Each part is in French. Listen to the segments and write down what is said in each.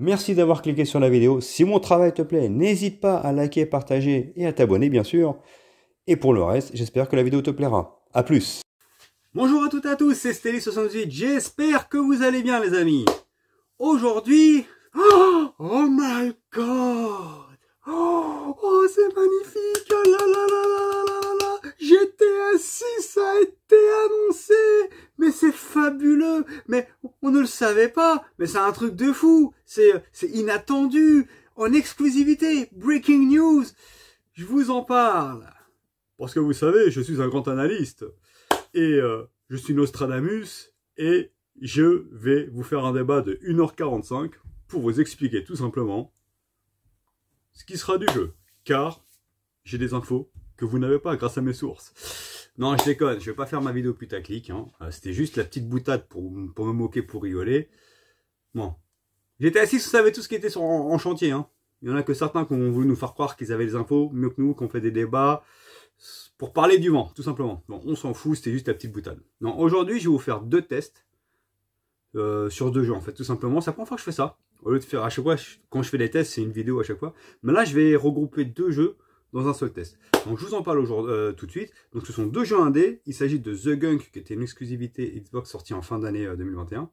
Merci d'avoir cliqué sur la vidéo. Si mon travail te plaît, n'hésite pas à liker, partager et à t'abonner bien sûr. Et pour le reste, j'espère que la vidéo te plaira. A plus Bonjour à toutes et à tous, c'est stélie 68 J'espère que vous allez bien les amis. Aujourd'hui... Oh, oh, my god Oh, oh c'est magnifique oh là là là savais pas, mais c'est un truc de fou. C'est, inattendu. En exclusivité. Breaking news. Je vous en parle. Parce que vous savez, je suis un grand analyste. Et euh, je suis Nostradamus. Et je vais vous faire un débat de 1h45 pour vous expliquer tout simplement ce qui sera du jeu. Car j'ai des infos que vous n'avez pas grâce à mes sources. Non, je déconne, je ne vais pas faire ma vidéo putaclic. Hein. Euh, c'était juste la petite boutade pour, me moquer, pour rigoler. Bon. J'étais assis, vous savez tout ce qui était en, chantier. Hein. Il y en a que certains qui ont voulu nous faire croire qu'ils avaient les infos, mieux que nous, qu'on fait des débats, pour parler du vent, tout simplement. Bon, on s'en fout, c'était juste la petite boutade. Non, aujourd'hui, je vais vous faire deux tests euh, sur deux jeux, en fait, tout simplement. C'est la première fois que je fais ça. Au lieu de faire à chaque fois, quand je fais des tests, c'est une vidéo à chaque fois. Mais là, je vais regrouper deux jeux dans un seul test. Donc je vous en parle aujourd'hui euh, tout de suite. Donc ce sont deux jeux indés. Il s'agit de The Gunk qui était une exclusivité Xbox sortie en fin d'année 2021 euh,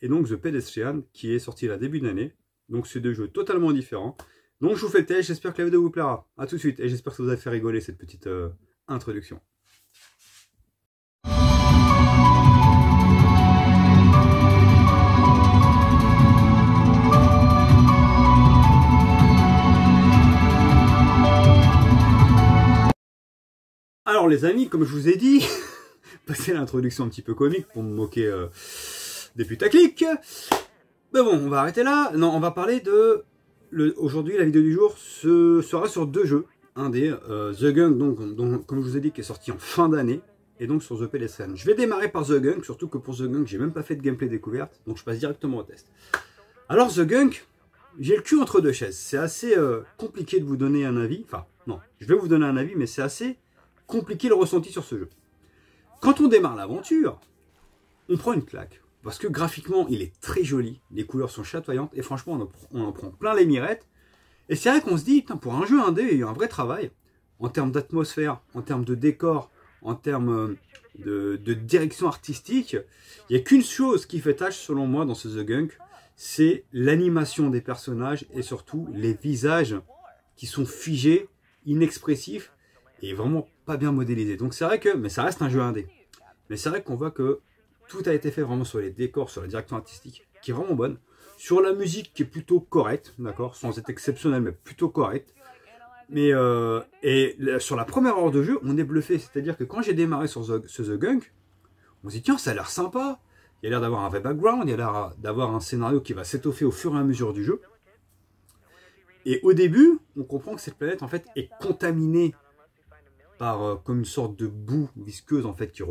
et donc The Pedestrian qui est sorti la début d'année. Donc c'est deux jeux totalement différents. Donc je vous fais test, j'espère que la vidéo vous plaira. A tout de suite et j'espère que ça vous a fait rigoler cette petite euh, introduction. Alors les amis, comme je vous ai dit, passer l'introduction un petit peu comique pour me moquer euh, des putaclics. Mais ben bon, on va arrêter là. Non, on va parler de... Aujourd'hui, la vidéo du jour Ce sera sur deux jeux. Un des euh, The Gun, donc, comme je vous ai dit, qui est sorti en fin d'année. Et donc sur The PlayStation. Je vais démarrer par The Gunk, surtout que pour The Gunk, j'ai même pas fait de gameplay découverte. Donc je passe directement au test. Alors The Gunk, j'ai le cul entre deux chaises. C'est assez euh, compliqué de vous donner un avis. Enfin, non, je vais vous donner un avis, mais c'est assez compliqué le ressenti sur ce jeu. Quand on démarre l'aventure, on prend une claque. Parce que graphiquement, il est très joli, les couleurs sont chatoyantes, et franchement, on en, prend, plein les mirettes. Et c'est vrai qu'on se dit, pour un jeu indé, il y a un vrai travail, en termes d'atmosphère, en termes de décor, en termes euh, de, de direction artistique. Il n'y a qu'une chose qui fait tâche, selon moi, dans ce The Gunk, c'est l'animation des personnages et surtout les visages qui sont figés, inexpressifs, et vraiment pas bien modélisé. Donc c'est vrai que, mais ça reste un jeu indé. Mais c'est vrai qu'on voit que tout a été fait vraiment sur les décors, sur la direction artistique, qui est vraiment bonne, sur la musique qui est plutôt correcte, d'accord, sans être exceptionnelle, mais plutôt correcte. Mais euh, et sur la première heure de jeu, on est bluffé. C'est-à-dire que quand j'ai démarré sur The, Gunk, on s'est dit tiens, ça a l'air sympa. Il y a l'air d'avoir un vrai background, il y a l'air d'avoir un scénario qui va s'étoffer au fur et à mesure du jeu. Et au début, on comprend que cette planète en fait est contaminée par euh, comme une sorte de boue visqueuse en fait qui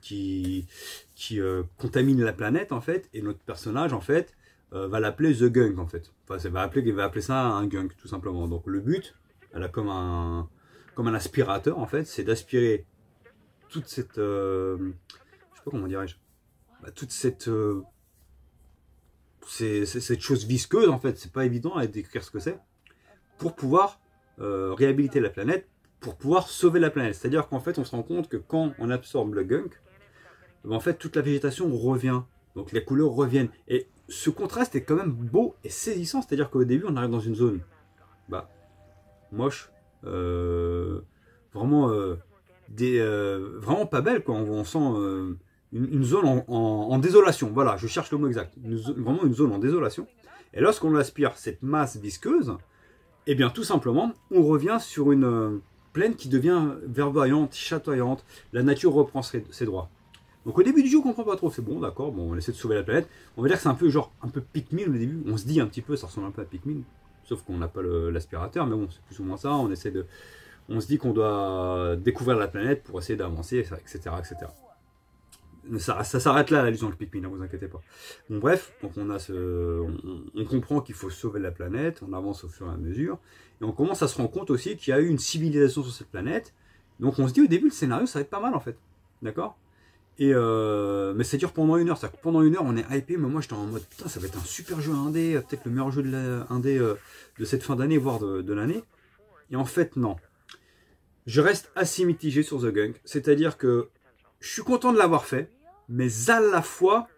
qui, qui euh, contamine la planète en fait et notre personnage en fait euh, va l'appeler the gunk en fait. Enfin, ça va appeler va appeler ça un gunk tout simplement. Donc le but, elle a comme un comme un aspirateur en fait, c'est d'aspirer toute cette je sais pas comment dirais-je bah, toute cette cette chose visqueuse en fait, c'est pas évident à décrire ce que c'est, pour pouvoir réhabiliter la planète, pour pouvoir sauver la planète. C'est-à-dire qu'en fait, on se rend compte que quand on absorbe le gunk, ben, en fait, toute la végétation revient. Donc les couleurs reviennent. Et ce contraste est quand même beau et saisissant. C'est-à-dire qu'au début, on arrive dans une zone bah, moche, euh, vraiment, euh, des, euh, vraiment pas belle. Quoi. On, sent une, zone en, désolation. Voilà, je cherche le mot exact. vraiment une zone en désolation. Et lorsqu'on aspire cette masse visqueuse, eh bien tout simplement, on revient sur une plaine qui devient verdoyante, chatoyante, la nature reprend ses, droits. Donc au début du jeu, on comprend pas trop. C'est bon, d'accord, bon, on essaie de sauver la planète. On va dire que c'est un peu genre un peu Pikmin au début. On se dit un petit peu, ça ressemble un peu à Pikmin, sauf qu'on n'a pas l'aspirateur, mais bon, c'est plus ou moins ça. On essaie de, on se dit qu'on doit découvrir la planète pour essayer d'avancer, etc., etc ça, s'arrête là, l'allusion le Pikmin, ne vous inquiétez pas. Bon, bref, donc on, a ce, on, comprend qu'il faut sauver la planète, on avance au fur et à mesure, et on commence à se rendre compte aussi qu'il y a eu une civilisation sur cette planète. Donc on se dit au début, le scénario, ça va être pas mal en fait. D'accord et euh, mais ça dure pendant une heure, cest pendant une heure on est hypé, mais moi j'étais en mode putain ça va être un super jeu indé, peut-être le meilleur jeu de indé euh, de cette fin d'année, voire de, de l'année. Et en fait non. Je reste assez mitigé sur The Gunk, c'est-à-dire que je suis content de l'avoir fait, mais à la fois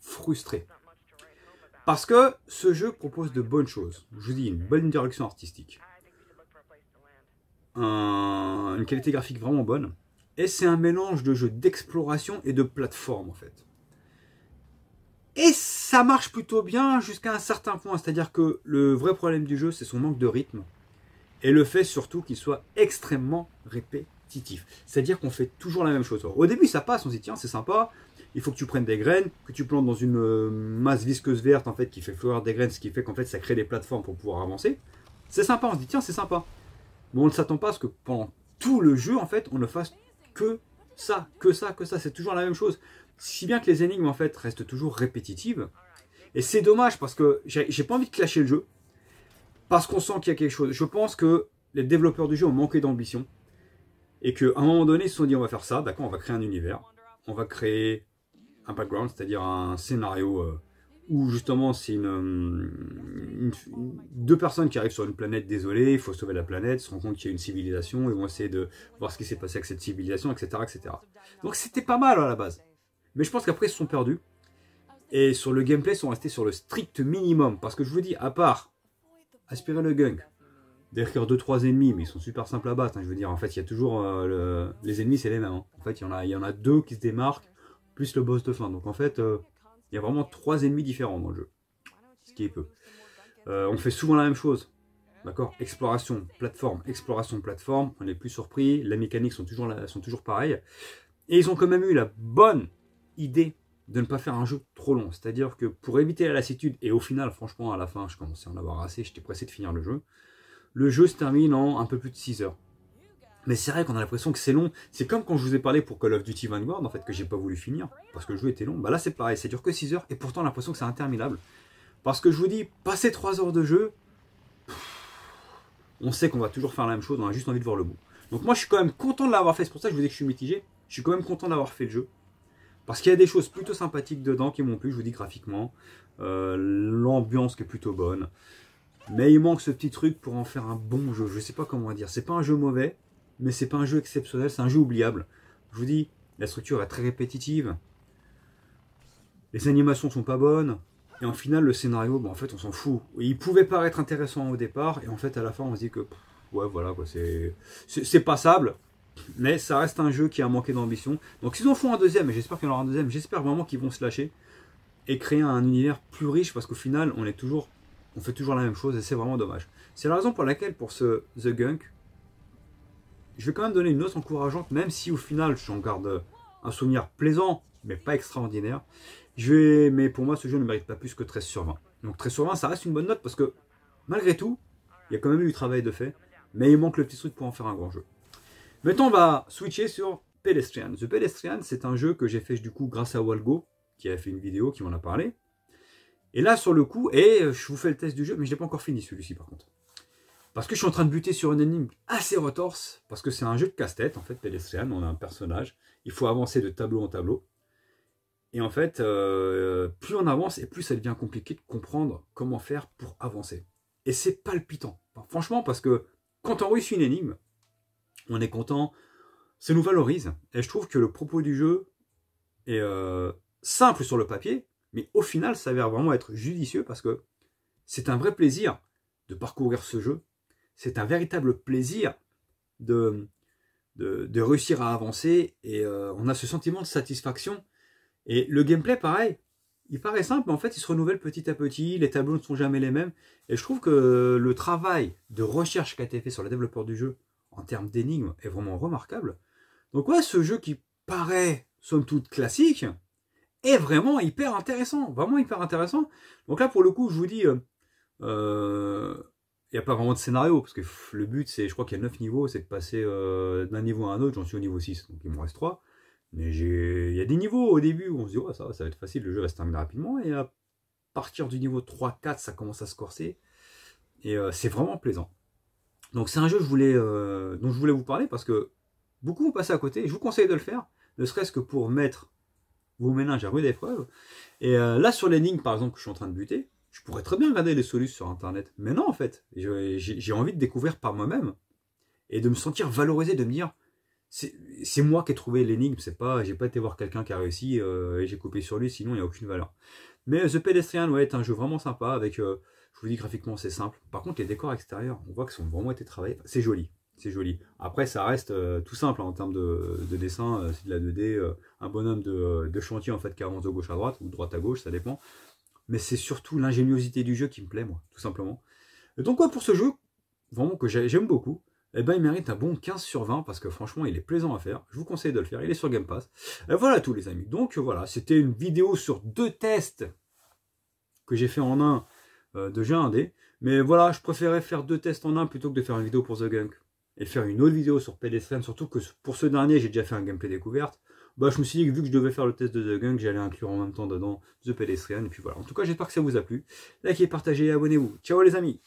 frustré. Parce que ce jeu propose de bonnes choses. Je vous dis, une bonne direction artistique. une qualité graphique vraiment bonne. Et c'est un mélange de jeu d'exploration et de plateforme, en fait. Et ça marche plutôt bien jusqu'à un certain point. C'est-à-dire que le vrai problème du jeu, c'est son manque de rythme. Et le fait surtout qu'il soit extrêmement répétitif. C'est-à-dire qu'on fait toujours la même chose. Au début, ça passe, on se dit, tiens, c'est sympa il faut que tu prennes des graines, que tu plantes dans une euh, masse visqueuse verte en fait qui fait fleurir des graines, ce qui fait qu'en fait ça crée des plateformes pour pouvoir avancer. C'est sympa, on se dit tiens c'est sympa. Mais on ne s'attend pas à ce que pendant tout le jeu en fait on ne fasse que ça, que ça, que ça, c'est toujours la même chose. Si bien que les énigmes en fait restent toujours répétitives. Et c'est dommage parce que j'ai pas envie de clasher le jeu. Parce qu'on sent qu'il y a quelque chose. Je pense que les développeurs du jeu ont manqué d'ambition. Et qu'à un moment donné, ils se sont dit on va faire ça, d'accord, on va créer un univers. On va créer un background, c'est-à-dire un scénario euh, où justement c'est euh, une, deux personnes qui arrivent sur une planète désolée, il faut sauver la planète, se rendent compte qu'il y a une civilisation et vont essayer de voir ce qui s'est passé avec cette civilisation, etc. etc. Donc c'était pas mal à la base. Mais je pense qu'après ils se sont perdus. Et sur le gameplay, ils sont restés sur le strict minimum. Parce que je vous dis, à part aspirer le gunk, décrire 2-3 ennemis, mais ils sont super simples à battre. Hein. je veux dire, en fait, il y a toujours euh, les ennemis, c'est les mêmes. Hein. En fait, il y, en a, il y en a deux qui se démarquent le boss de fin. Donc en fait, euh, il y a vraiment trois ennemis différents dans le jeu, ce qui est peu. Euh, on fait souvent la même chose. D'accord Exploration, plateforme, exploration, plateforme. On n'est plus surpris. la mécaniques sont toujours, là, sont toujours pareilles. Et ils ont quand même eu la bonne idée de ne pas faire un jeu trop long. C'est-à-dire que pour éviter la lassitude, et au final, franchement, à la fin, je commençais à en avoir assez, j'étais pressé de finir le jeu. Le jeu se termine en un peu plus de 6 heures. Mais c'est vrai qu'on a l'impression que c'est long. C'est comme quand je vous ai parlé pour Call of Duty Vanguard, en fait, que j'ai pas voulu finir, parce que le jeu était long. Bah là, c'est pareil, ça dure que 6 heures, et pourtant, l'impression que c'est interminable. Parce que je vous dis, passer 3 heures de jeu, on sait qu'on va toujours faire la même chose, on a juste envie de voir le bout. Donc moi, je suis quand même content de l'avoir fait, c'est pour ça que je vous dis que je suis mitigé. Je suis quand même content d'avoir fait le jeu. Parce qu'il y a des choses plutôt sympathiques dedans qui m'ont plu, je vous dis graphiquement. Euh, l'ambiance qui est plutôt bonne. Mais il manque ce petit truc pour en faire un bon jeu. Je sais pas comment dire. C'est pas un jeu mauvais, mais c'est pas un jeu exceptionnel, c'est un jeu oubliable. Je vous dis, la structure est très répétitive, les animations sont pas bonnes, et en final, le scénario, bon, bah, en fait, on s'en fout. Il pouvait paraître intéressant au départ, et en fait, à la fin, on se dit que, ouais, voilà, quoi, c'est passable, mais ça reste un jeu qui a manqué d'ambition. Donc, s'ils en font un deuxième, et j'espère qu'il y en aura un deuxième, j'espère vraiment qu'ils vont se lâcher et créer un univers plus riche, parce qu'au final, on est toujours, on fait toujours la même chose, et c'est vraiment dommage. C'est la raison pour laquelle, pour ce The Gunk, je vais quand même donner une note encourageante, même si au final j'en garde un souvenir plaisant, mais pas extraordinaire. Je mais pour moi, ce jeu ne mérite pas plus que 13 sur 20. Donc 13 sur 20, ça reste une bonne note parce que malgré tout, il y a quand même eu du travail de fait, mais il manque le petit truc pour en faire un grand jeu. Maintenant, on va switcher sur Pedestrian. The Pedestrian, c'est un jeu que j'ai fait du coup grâce à Walgo, qui a fait une vidéo qui m'en a parlé. Et là, sur le coup, et je vous fais le test du jeu, mais je l'ai pas encore fini celui-ci par contre. Parce que je suis en train de buter sur une énigme assez retorse, parce que c'est un jeu de casse-tête, en fait, Pedestrian, on a un personnage, il faut avancer de tableau en tableau. Et en fait, euh, plus on avance, et plus ça devient compliqué de comprendre comment faire pour avancer. Et c'est palpitant, franchement, parce que quand on réussit une énigme, on est content, ça nous valorise. Et je trouve que le propos du jeu est euh, simple sur le papier, mais au final, ça s'avère vraiment être judicieux, parce que c'est un vrai plaisir de parcourir ce jeu c'est un véritable plaisir de, de, réussir à avancer et euh, on a ce sentiment de satisfaction. Et le gameplay, pareil, il paraît simple, mais en fait, il se renouvelle petit à petit, les tableaux ne sont jamais les mêmes. Et je trouve que le travail de recherche qui a été fait sur le développeur du jeu en termes d'énigmes est vraiment remarquable. Donc ouais, ce jeu qui paraît, somme toute, classique, est vraiment hyper intéressant, vraiment hyper intéressant. Donc là, pour le coup, je vous dis, euh, euh, n'y a pas vraiment de scénario, parce que le but, c'est, je crois qu'il y a 9 niveaux, c'est de passer euh, d'un niveau à un autre. J'en suis au niveau 6, donc il m'en reste 3. Mais il y a des niveaux au début où on se dit, ça, ça va être facile, le jeu va se terminer rapidement. Et à partir du niveau 3-4, ça commence à se corser. Et euh, c'est vraiment plaisant. Donc c'est un jeu je voulais, euh, dont je voulais vous parler parce que beaucoup vont passer à côté. Je vous conseille de le faire, ne serait-ce que pour mettre vos ménages à rude épreuve. Et là, sur les lignes, par exemple, que je suis en train de buter, je pourrais très bien regarder les solutions sur Internet. Mais non, en fait, j'ai envie de découvrir par moi-même et de me sentir valorisé, de me dire, c'est moi qui ai trouvé l'énigme, c'est pas, j'ai pas été voir quelqu'un qui a réussi euh, et j'ai coupé sur lui, sinon il n'y a aucune valeur. Mais euh, The Pedestrian, ouais, est un jeu vraiment sympa avec, euh, je vous dis graphiquement, c'est simple. Par contre, les décors extérieurs, on voit qu'ils sont vraiment été travaillés. C'est joli, c'est joli. Après, ça reste tout simple hein, en termes de, dessin, c'est de la 2D, un bonhomme de, chantier en fait qui avance de gauche à droite ou de droite à gauche, ça dépend mais c'est surtout l'ingéniosité du jeu qui me plaît, moi, tout simplement. donc, quoi, pour ce jeu, vraiment que j'aime beaucoup, et eh ben, il mérite un bon 15 sur 20 parce que franchement, il est plaisant à faire. Je vous conseille de le faire. Il est sur Game Pass. voilà tout, les amis. Donc, voilà, c'était une vidéo sur deux tests que j'ai fait en un euh, de jeu indé. Mais voilà, je préférais faire deux tests en un plutôt que de faire une vidéo pour The Gunk et faire une autre vidéo sur Pedestrian, surtout que pour ce dernier, j'ai déjà fait un gameplay découverte. Bah, je me suis dit que vu que je devais faire le test de The Gang, j'allais inclure en même temps dedans The Pedestrian. Et puis voilà. En tout cas, j'espère que ça vous a plu. Likez, partagez et abonnez-vous. Ciao les amis